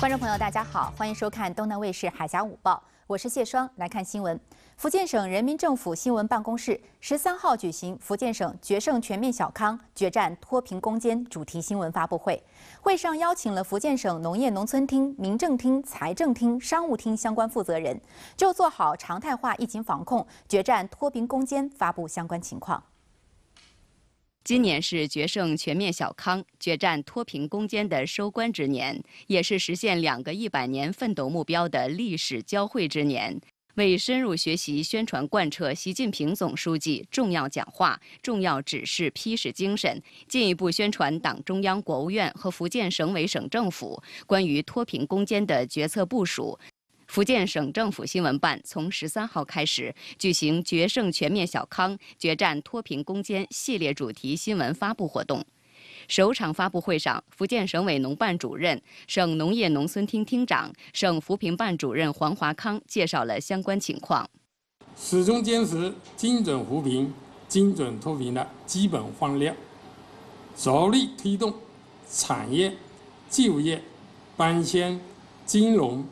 观众朋友，大家好，欢迎收看东南卫视《海峡午报》，我是谢双，来看新闻：福建省人民政府新闻办公室十三号举行福建省决胜全面小康、决战脱贫攻坚主题新闻发布会，会上邀请了福建省农业农村厅、民政厅、财政厅、商务厅相关负责人，就做好常态化疫情防控、决战脱贫攻坚发布相关情况。今年是决胜全面小康、决战脱贫攻坚的收官之年，也是实现两个一百年奋斗目标的历史交汇之年。为深入学习、宣传、贯彻习近平总书记重要讲话、重要指示批示精神，进一步宣传党中央、国务院和福建省委、省政府关于脱贫攻坚的决策部署。福建省政府新闻办从十三号开始举行“决胜全面小康、决战脱贫攻坚”系列主题新闻发布活动。首场发布会上，福建省委农办主任、省农业农村厅厅长、省扶贫办主任黄华康介绍了相关情况。始终坚持精准扶贫、精准脱贫的基本方略，着力推动产业、就业、搬迁、金融。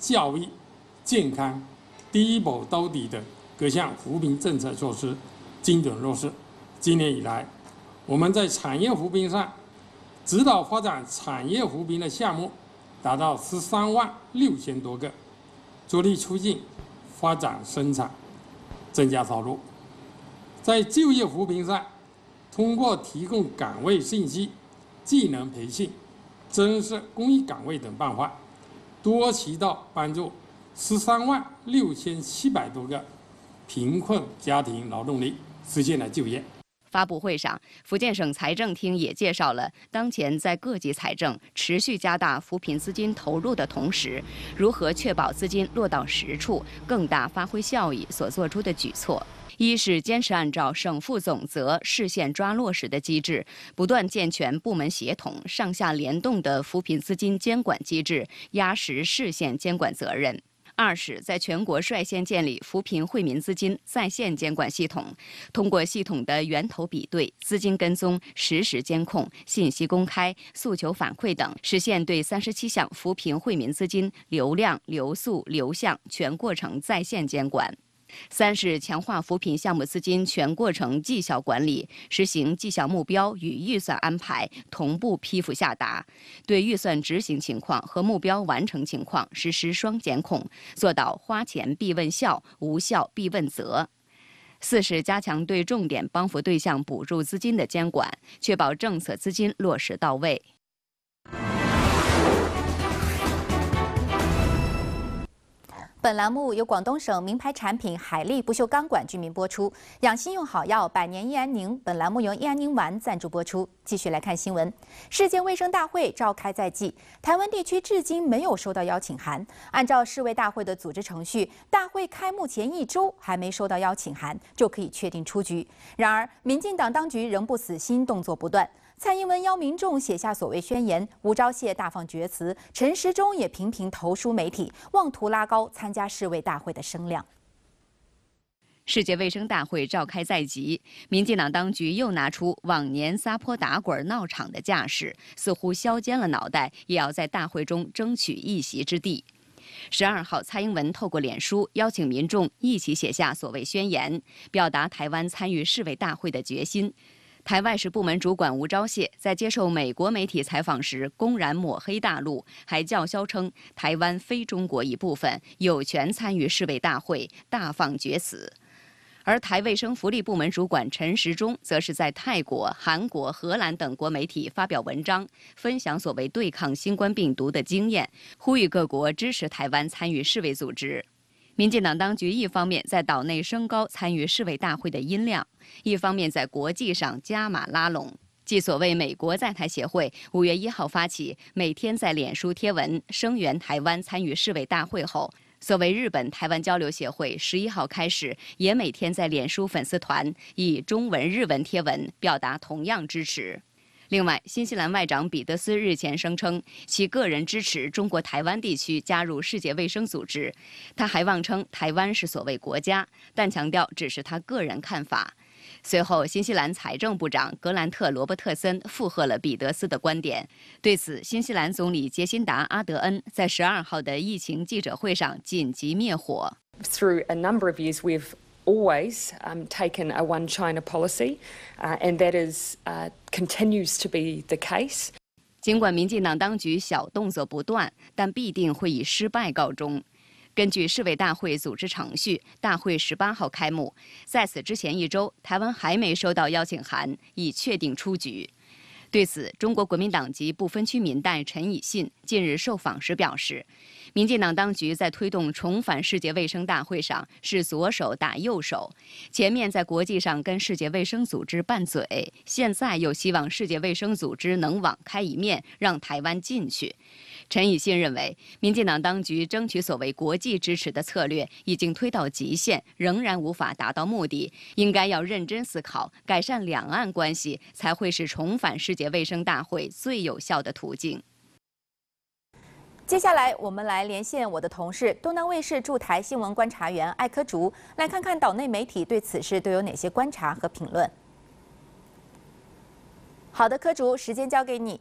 教育、健康、低保兜底等各项扶贫政策措施精准落实。今年以来，我们在产业扶贫上指导发展产业扶贫的项目达到十三万六千多个，着力促进发展生产、增加收入。在就业扶贫上，通过提供岗位信息、技能培训、增设公益岗位等办法。多渠道帮助十三万六千七百多个贫困家庭劳动力实现了就业。发布会上，福建省财政厅也介绍了当前在各级财政持续加大扶贫资金投入的同时，如何确保资金落到实处，更大发挥效益所做出的举措。一是坚持按照省负总责、市县抓落实的机制，不断健全部门协同、上下联动的扶贫资金监管机制，压实市县监管责任；二是在全国率先建立扶贫惠民资金在线监管系统，通过系统的源头比对、资金跟踪、实时监控、信息公开、诉求反馈等，实现对三十七项扶贫惠民资金流量、流速、流向全过程在线监管。三是强化扶贫项目资金全过程绩效管理，实行绩效目标与预算安排同步批复下达，对预算执行情况和目标完成情况实施双监控，做到花钱必问效、无效必问责。四是加强对重点帮扶对象补助资金的监管，确保政策资金落实到位。本栏目由广东省名牌产品海利不锈钢管居民播出。养心用好药，百年益安宁。本栏目由益安宁丸赞助播出。继续来看新闻。世界卫生大会召开在即，台湾地区至今没有收到邀请函。按照世卫大会的组织程序，大会开幕前一周还没收到邀请函，就可以确定出局。然而，民进党当局仍不死心，动作不断。蔡英文邀民众写下所谓宣言，吴钊燮大放厥词，陈时中也频频投书媒体，妄图拉高参加世卫大会的声量。世界卫生大会召开在即，民进党当局又拿出往年撒泼打滚闹场的架势，似乎削尖了脑袋也要在大会中争取一席之地。十二号，蔡英文透过脸书邀请民众一起写下所谓宣言，表达台湾参与世卫大会的决心。台外事部门主管吴钊燮在接受美国媒体采访时公然抹黑大陆，还叫嚣称台湾非中国一部分，有权参与世卫大会，大放厥词。而台卫生福利部门主管陈时中则是在泰国、韩国、荷兰等国媒体发表文章，分享所谓对抗新冠病毒的经验，呼吁各国支持台湾参与世卫组织。民进党当局一方面在岛内升高参与世卫大会的音量，一方面在国际上加码拉拢。即所谓美国在台协会五月一号发起每天在脸书贴文声援台湾参与世卫大会后，所谓日本台湾交流协会十一号开始也每天在脸书粉丝团以中文日文贴文表达同样支持。另外，新西兰外长彼得斯日前声称其个人支持中国台湾地区加入世界卫生组织，他还妄称台湾是所谓国家，但强调只是他个人看法。随后，新西兰财政部长格兰特·罗伯特森附和了彼得斯的观点。对此，新西兰总理杰辛达·阿德恩在十二号的疫情记者会上紧急灭火。Through a number of years, we've a l w a y s u m taken a one China policy，and that is continues to be the case。尽管民进党当局小动作不断，但必定会以失败告终。根据世卫大会组织程序，大会十八号开幕，在此之前一周，台湾还没收到邀请函，已确定出局。对此，中国国民党籍不分区民代陈以信近日受访时表示，民进党当局在推动重返世界卫生大会上是左手打右手，前面在国际上跟世界卫生组织拌嘴，现在又希望世界卫生组织能网开一面让台湾进去。陈以信认为，民进党当局争取所谓国际支持的策略已经推到极限，仍然无法达到目的，应该要认真思考改善两岸关系，才会是重返世。卫生大会最有效的途径。接下来，我们来连线我的同事，东南卫视驻台新闻观察员艾科竹，来看看岛内媒体对此事都有哪些观察和评论。好的，科竹，时间交给你。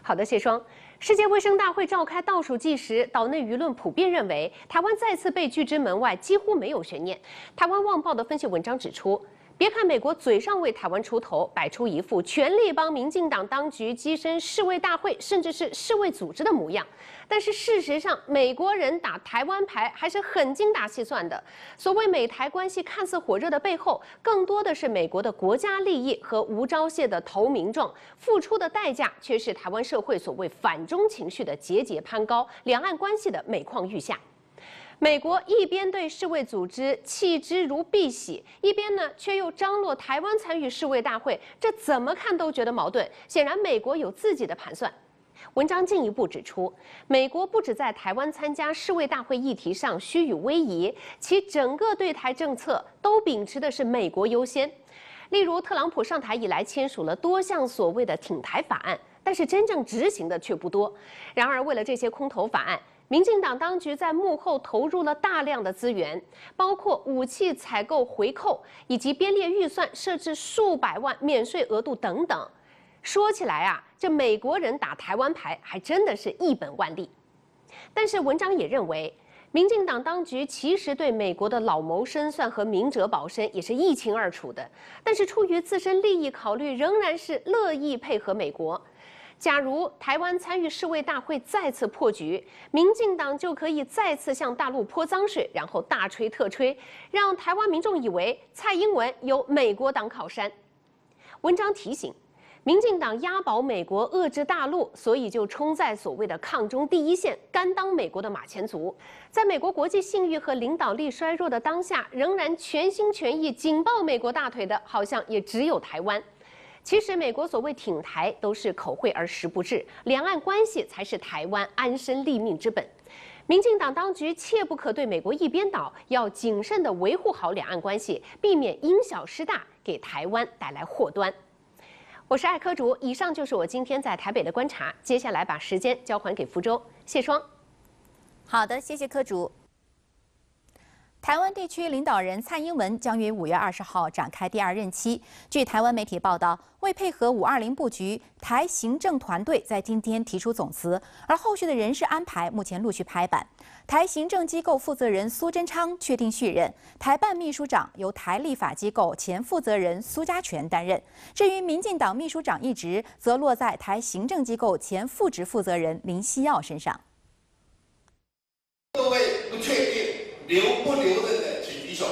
好的，谢双。世界卫生大会召开倒数计时，岛内舆论普遍认为，台湾再次被拒之门外，几乎没有悬念。台湾《旺报》的分析文章指出。别看美国嘴上为台湾出头，摆出一副全力帮民进党当局跻身世卫大会，甚至是世卫组织的模样，但是事实上，美国人打台湾牌还是很精打细算的。所谓美台关系看似火热的背后，更多的是美国的国家利益和无招谢的投名状，付出的代价却是台湾社会所谓反中情绪的节节攀高，两岸关系的每况愈下。美国一边对世卫组织弃之如敝屣，一边呢却又张罗台湾参与世卫大会，这怎么看都觉得矛盾。显然，美国有自己的盘算。文章进一步指出，美国不止在台湾参加世卫大会议题上虚与委蛇，其整个对台政策都秉持的是“美国优先”。例如，特朗普上台以来签署了多项所谓的“挺台法案”，但是真正执行的却不多。然而，为了这些空头法案。民进党当局在幕后投入了大量的资源，包括武器采购回扣以及编列预算设置数百万免税额度等等。说起来啊，这美国人打台湾牌还真的是一本万利。但是文章也认为，民进党当局其实对美国的老谋深算和明哲保身也是一清二楚的，但是出于自身利益考虑，仍然是乐意配合美国。假如台湾参与世卫大会再次破局，民进党就可以再次向大陆泼脏水，然后大吹特吹，让台湾民众以为蔡英文有美国党靠山。文章提醒，民进党押宝美国遏制大陆，所以就冲在所谓的抗中第一线，甘当美国的马前卒。在美国国际信誉和领导力衰弱的当下，仍然全心全意紧抱美国大腿的，好像也只有台湾。其实，美国所谓挺台都是口惠而实不至，两岸关系才是台湾安身立命之本。民进党当局切不可对美国一边倒，要谨慎的维护好两岸关系，避免因小失大，给台湾带来祸端。我是爱科主，以上就是我今天在台北的观察。接下来把时间交还给福州谢双。好的，谢谢科主。台湾地区领导人蔡英文将于五月二十号展开第二任期。据台湾媒体报道，为配合“五二零”布局，台行政团队在今天提出总辞，而后续的人事安排目前陆续拍板。台行政机构负责人苏贞昌确定续任，台办秘书长由台立法机构前负责人苏家全担任。至于民进党秘书长一职，则落在台行政机构前副职负责人林希耀身上。各位，不确。留不留人的，请举手。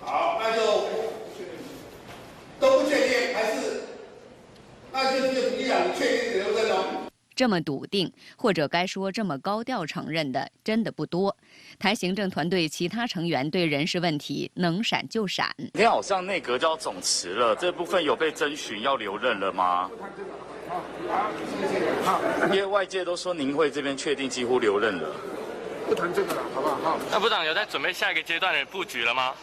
好，那就都不确定，还是那就就你然确定留任了。这么笃定，或者该说这么高调承认的，真的不多。台行政团队其他成员对人事问题能闪就闪。你好像内阁就要总辞了，这部分有被征询要留任了吗？好，因为外界都说您会这边确定几乎留任了。不谈这个了，好不好？那部长有在准备下一个阶段的布局了吗？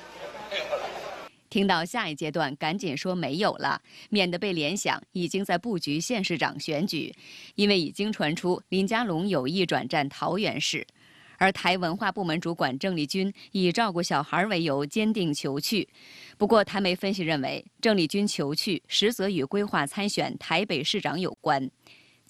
听到下一阶段，赶紧说没有了，免得被联想已经在布局县市长选举。因为已经传出林佳龙有意转战桃园市，而台文化部门主管郑丽君以照顾小孩为由坚定求去。不过台媒分析认为，郑丽君求去实则与规划参选台北市长有关。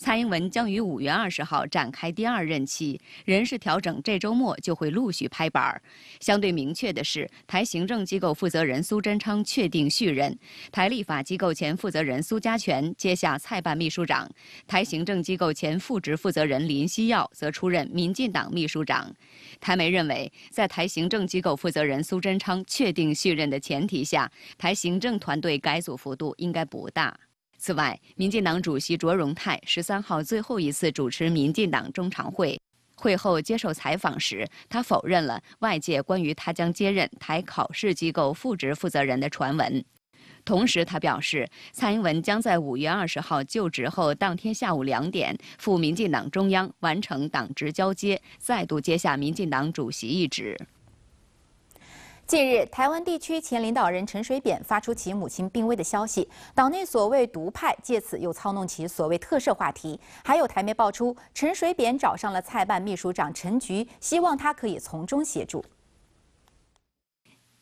蔡英文将于五月二十号展开第二任期人事调整，这周末就会陆续拍板。相对明确的是，台行政机构负责人苏贞昌确定续任；台立法机构前负责人苏家全接下蔡办秘书长；台行政机构前副职负责人林希耀则出任民进党秘书长。台媒认为，在台行政机构负责人苏贞昌确定续任的前提下，台行政团队改组幅度应该不大。此外，民进党主席卓荣泰十三号最后一次主持民进党中常会，会后接受采访时，他否认了外界关于他将接任台考试机构副职负责人的传闻。同时，他表示，蔡英文将在五月二十号就职后当天下午两点赴民进党中央完成党职交接，再度接下民进党主席一职。近日，台湾地区前领导人陈水扁发出其母亲病危的消息，岛内所谓独派借此又操弄其所谓特赦话题。还有台媒爆出，陈水扁找上了蔡办秘书长陈菊，希望他可以从中协助。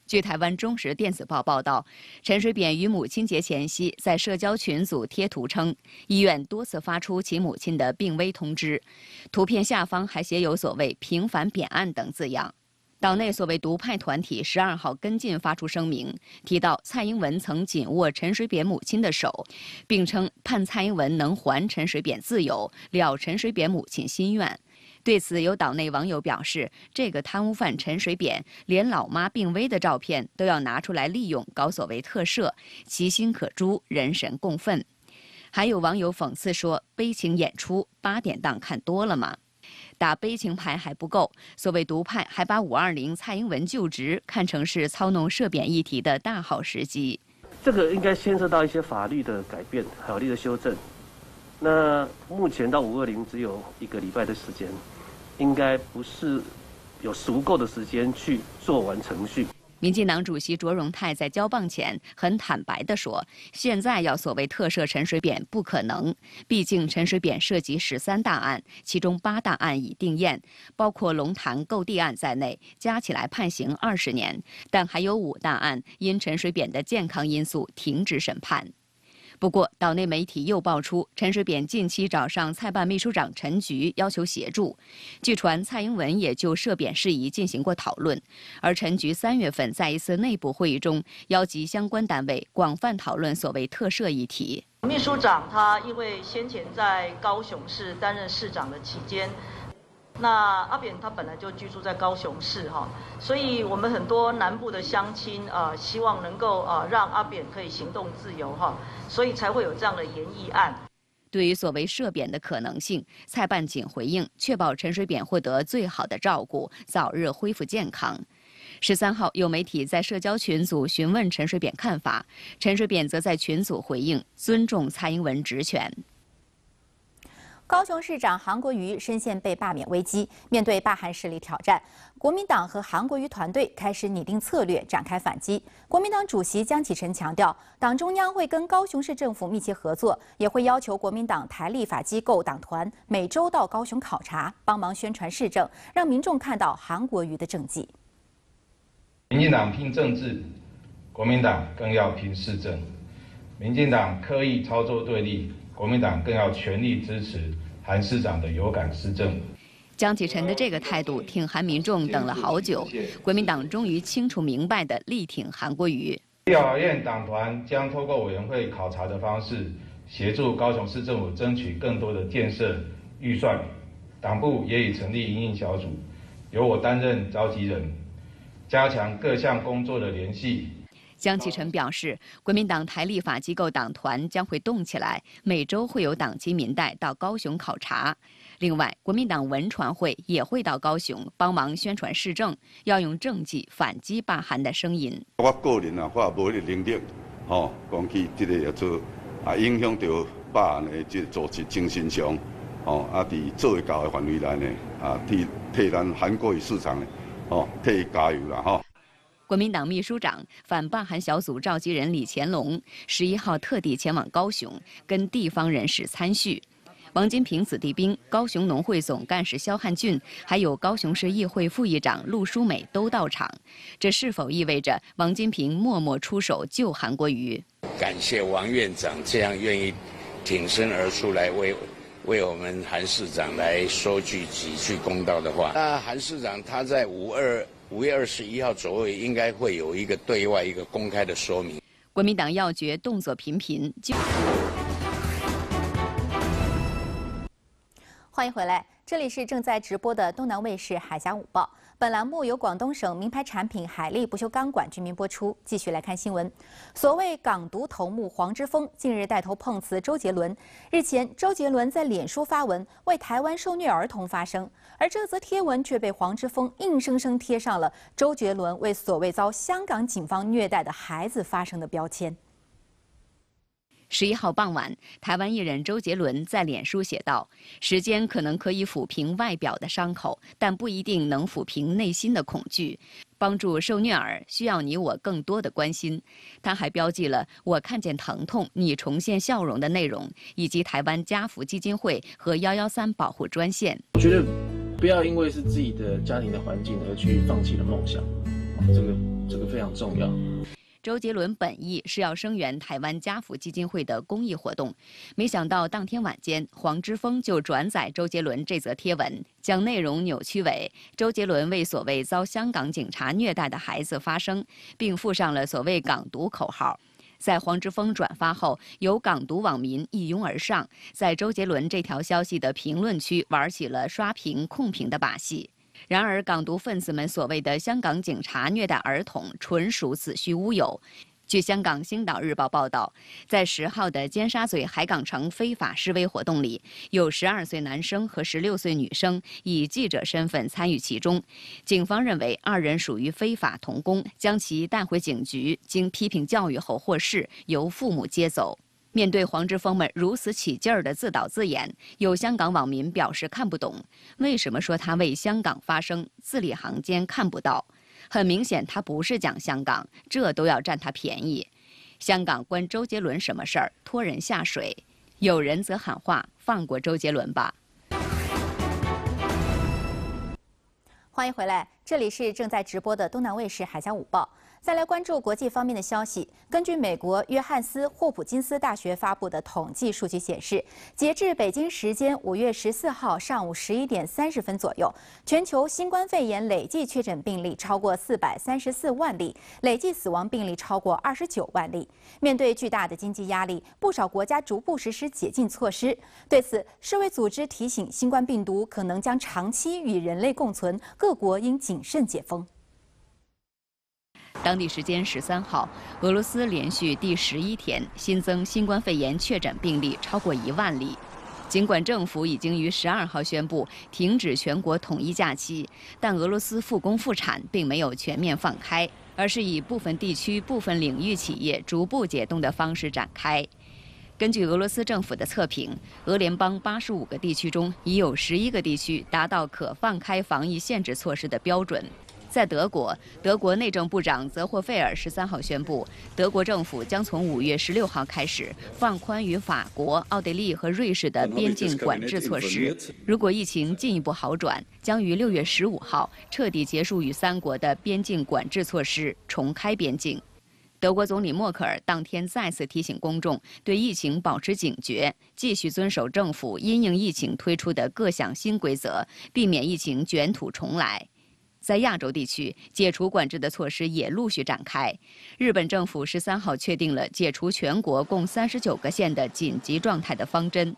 据台湾《中时电子报》报道，陈水扁于母亲节前夕在社交群组贴图称，医院多次发出其母亲的病危通知，图片下方还写有所谓“平反扁案”等字样。岛内所谓独派团体十二号跟进发出声明，提到蔡英文曾紧握陈水扁母亲的手，并称盼蔡英文能还陈水扁自由，了陈水扁母亲心愿。对此，有岛内网友表示，这个贪污犯陈水扁连老妈病危的照片都要拿出来利用，搞所谓特赦，其心可诛，人神共愤。还有网友讽刺说：“悲情演出八点档看多了吗？”打悲情牌还不够，所谓独派还把五二零蔡英文就职看成是操弄涉贬议题的大好时机。这个应该牵涉到一些法律的改变、法律的修正。那目前到五二零只有一个礼拜的时间，应该不是有足够的时间去做完程序。民进党主席卓荣泰在交棒前很坦白地说：“现在要所谓特赦陈水扁不可能，毕竟陈水扁涉及十三大案，其中八大案已定验，包括龙潭购地案在内，加起来判刑二十年。但还有五大案因陈水扁的健康因素停止审判。”不过，岛内媒体又爆出陈水扁近期找上蔡办秘书长陈菊要求协助，据传蔡英文也就涉扁事宜进行过讨论，而陈菊三月份在一次内部会议中，邀集相关单位广泛讨论所谓特赦议题。秘书长他因为先前在高雄市担任市长的期间。那阿扁他本来就居住在高雄市哈，所以我们很多南部的乡亲啊，希望能够啊让阿扁可以行动自由哈，所以才会有这样的研议案。对于所谓涉扁的可能性，蔡办仅回应，确保陈水扁获得最好的照顾，早日恢复健康。十三号有媒体在社交群组询问陈水扁看法，陈水扁则在群组回应，尊重蔡英文职权。高雄市长韩国瑜深陷被罢免危机，面对罢韩势力挑战，国民党和韩国瑜团队开始拟定策略，展开反击。国民党主席江启臣强调，党中央会跟高雄市政府密切合作，也会要求国民党台立法机构党团每周到高雄考察，帮忙宣传市政，让民众看到韩国瑜的政绩。民进党拼政治，国民党更要拼市政。民进党刻意操作对立。国民党更要全力支持韩市长的有感施政。江启臣的这个态度，挺韩民众等了好久，国民党终于清楚明白的力挺韩国瑜。立法院党团将透过委员会考察的方式，协助高雄市政府争取更多的建设预算。党部也已成立营运小组，由我担任召集人，加强各项工作的联系。江启臣表示，国民党台立法机构党团将会动起来，每周会有党籍民代到高雄考察。另外，国民党文传会也会到高雄帮忙宣传市政，要用政绩反击罢韩的声音。我个人的话，无一定哦，讲起这个要做，啊，影响到罢韩的这组织精神上，哦，啊，伫做得到的范围内呢，啊，替替咱韩国市场，呢，哦，替加油啦，哈。国民党秘书长反霸韩小组召集人李乾龙十一号特地前往高雄，跟地方人士参叙。王金平子弟兵、高雄农会总干事肖汉俊，还有高雄市议会副议长陆淑美都到场。这是否意味着王金平默默出手救韩国瑜？感谢王院长这样愿意挺身而出来为为我们韩市长来说句几句公道的话。那韩市长他在五二。五月二十一号左右，应该会有一个对外一个公开的说明。国民党要诀动作频频。欢迎回来，这里是正在直播的东南卫视《海峡午报》。本栏目由广东省名牌产品海利不锈钢管居民播出。继续来看新闻：所谓港独头目黄之锋近日带头碰瓷周杰伦。日前，周杰伦在脸书发文为台湾受虐儿童发声。而这则贴文却被黄之锋硬生生贴上了周杰伦为所谓遭香港警方虐待的孩子发声的标签。十一号傍晚，台湾艺人周杰伦在脸书写道：“时间可能可以抚平外表的伤口，但不一定能抚平内心的恐惧。帮助受虐儿需要你我更多的关心。”他还标记了“我看见疼痛，你重现笑容”的内容，以及台湾家福基金会和幺幺三保护专线。我觉得。不要因为是自己的家庭的环境而去放弃了梦想，这个这个非常重要。周杰伦本意是要声援台湾家福基金会的公益活动，没想到当天晚间，黄之锋就转载周杰伦这则贴文，将内容扭曲为周杰伦为所谓遭香港警察虐待的孩子发声，并附上了所谓港独口号。在黄之锋转发后，有港独网民一拥而上，在周杰伦这条消息的评论区玩起了刷屏、控屏的把戏。然而，港独分子们所谓的“香港警察虐待儿童”纯属子虚乌有。据香港《星岛日报》报道，在十号的尖沙咀海港城非法示威活动里，有十二岁男生和十六岁女生以记者身份参与其中。警方认为二人属于非法童工，将其带回警局，经批评教育后获释，由父母接走。面对黄之锋们如此起劲儿的自导自演，有香港网民表示看不懂，为什么说他为香港发声？字里行间看不到。很明显，他不是讲香港，这都要占他便宜。香港关周杰伦什么事儿？拖人下水。有人则喊话：“放过周杰伦吧。”欢迎回来。这里是正在直播的东南卫视《海峡午报》。再来关注国际方面的消息。根据美国约翰斯霍普金斯大学发布的统计数据显示，截至北京时间五月十四号上午十一点三十分左右，全球新冠肺炎累计确诊病例超过四百三十四万例，累计死亡病例超过二十九万例。面对巨大的经济压力，不少国家逐步实施解禁措施。对此，世卫组织提醒，新冠病毒可能将长期与人类共存，各国应紧。谨慎解封。当地时间十三号，俄罗斯连续第十一天新增新冠肺炎确诊病例超过一万例。尽管政府已经于十二号宣布停止全国统一假期，但俄罗斯复工复产并没有全面放开，而是以部分地区、部分领域企业逐步解冻的方式展开。根据俄罗斯政府的测评，俄联邦八十五个地区中已有十一个地区达到可放开防疫限制措施的标准。在德国，德国内政部长泽霍费尔十三号宣布，德国政府将从五月十六号开始放宽与法国、奥地利和瑞士的边境管制措施。如果疫情进一步好转，将于六月十五号彻底结束与三国的边境管制措施，重开边境。德国总理默克尔当天再次提醒公众，对疫情保持警觉，继续遵守政府因应疫情推出的各项新规则，避免疫情卷土重来。在亚洲地区，解除管制的措施也陆续展开。日本政府十三号确定了解除全国共三十九个县的紧急状态的方针。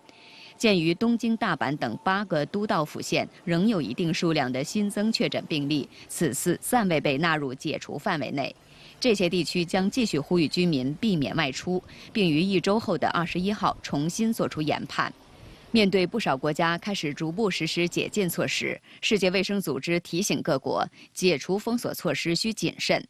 鉴于东京、大阪等八个都道府县仍有一定数量的新增确诊病例，此次暂未被纳入解除范围内。这些地区将继续呼吁居民避免外出，并于一周后的二十一号重新做出研判。面对不少国家开始逐步实施解禁措施，世界卫生组织提醒各国解除封锁措施需谨慎。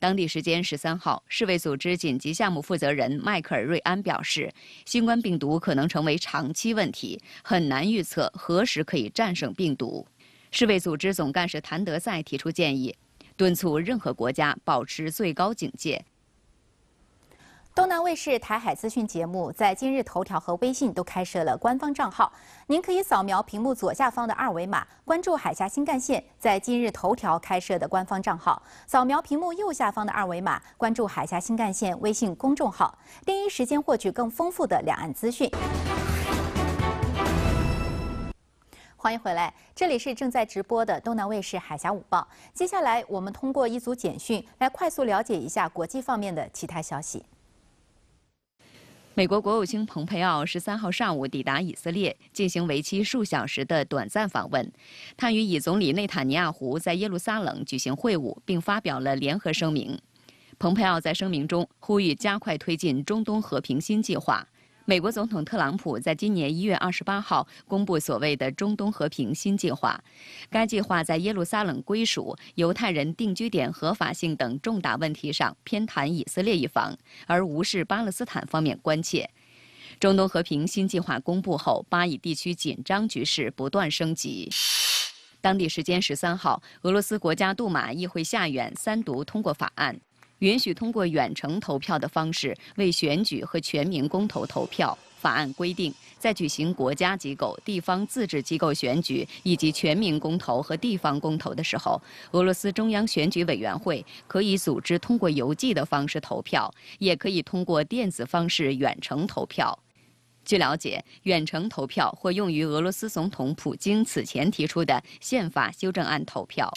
当地时间十三号，世卫组织紧急项目负责人迈克尔·瑞安表示，新冠病毒可能成为长期问题，很难预测何时可以战胜病毒。世卫组织总干事谭德赛提出建议。敦促任何国家保持最高警戒。东南卫视台海资讯节目在今日头条和微信都开设了官方账号，您可以扫描屏幕左下方的二维码关注“海峡新干线”在今日头条开设的官方账号；扫描屏幕右下方的二维码关注“海峡新干线”微信公众号，第一时间获取更丰富的两岸资讯。欢迎回来，这里是正在直播的东南卫视《海峡午报》。接下来，我们通过一组简讯来快速了解一下国际方面的其他消息。美国国务卿蓬佩奥十三号上午抵达以色列，进行为期数小时的短暂访问。他与以总理内塔尼亚胡在耶路撒冷举行会晤，并发表了联合声明。蓬佩奥在声明中呼吁加快推进中东和平新计划。美国总统特朗普在今年一月二十八号公布所谓的中东和平新计划。该计划在耶路撒冷归属、犹太人定居点合法性等重大问题上偏袒以色列一方，而无视巴勒斯坦方面关切。中东和平新计划公布后，巴以地区紧张局势不断升级。当地时间十三号，俄罗斯国家杜马议会下院三读通过法案。允许通过远程投票的方式为选举和全民公投投票。法案规定，在举行国家机构、地方自治机构选举以及全民公投和地方公投的时候，俄罗斯中央选举委员会可以组织通过邮寄的方式投票，也可以通过电子方式远程投票。据了解，远程投票或用于俄罗斯总统普京此前提出的宪法修正案投票。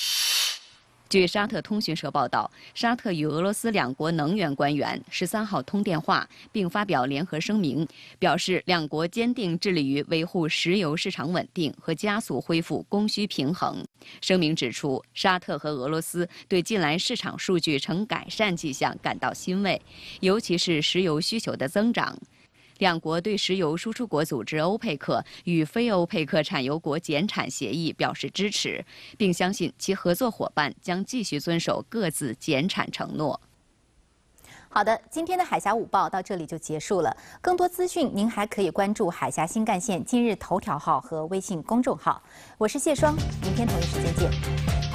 据沙特通讯社报道，沙特与俄罗斯两国能源官员十三号通电话，并发表联合声明，表示两国坚定致力于维护石油市场稳定和加速恢复供需平衡。声明指出，沙特和俄罗斯对近来市场数据呈改善迹象感到欣慰，尤其是石油需求的增长。两国对石油输出国组织欧佩克与非欧佩克产油国减产协议表示支持，并相信其合作伙伴将继续遵守各自减产承诺。好的，今天的海峡午报到这里就结束了。更多资讯您还可以关注海峡新干线今日头条号和微信公众号。我是谢双，明天同一时间见。